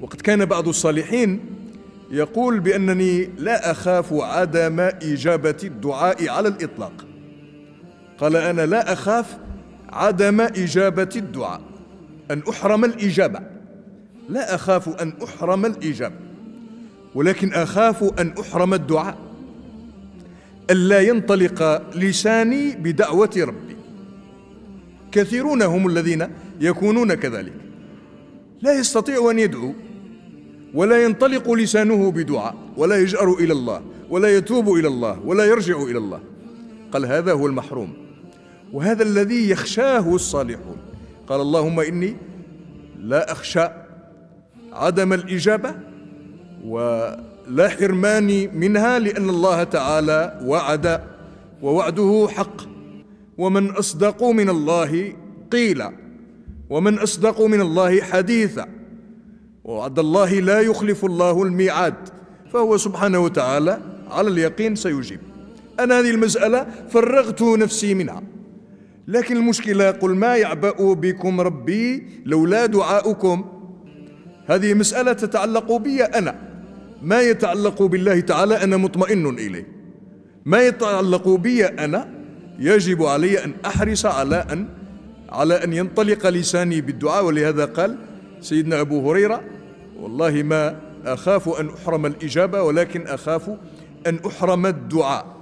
وقد كان بعض الصالحين يقول بأنني لا أخاف عدم إجابة الدعاء على الإطلاق قال أنا لا أخاف عدم إجابة الدعاء أن أحرم الإجابة لا أخاف أن أحرم الإجابة ولكن أخاف أن أحرم الدعاء ألا ينطلق لساني بدعوة ربي كثيرون هم الذين يكونون كذلك لا يستطيع أن يدعو ولا ينطلق لسانه بدعاء ولا يجأر إلى الله ولا يتوب إلى الله ولا يرجع إلى الله قال هذا هو المحروم وهذا الذي يخشاه الصالحون قال اللهم إني لا أخشى عدم الإجابة ولا حرماني منها لأن الله تعالى وعد ووعده حق ومن أصدق من الله قيل ومن أصدق من الله حديثا وعد الله لا يخلف الله الميعاد فهو سبحانه وتعالى على اليقين سيجيب أنا هذه المسألة فرغت نفسي منها لكن المشكلة قل ما يعبأ بكم ربي لولا دعاؤكم هذه مسألة تتعلق بي أنا ما يتعلق بالله تعالى أنا مطمئن إليه ما يتعلق بي أنا يجب علي أن أحرص على أن على أن ينطلق لساني بالدعاء ولهذا قال سيدنا أبو هريرة والله ما أخاف أن أحرم الإجابة ولكن أخاف أن أحرم الدعاء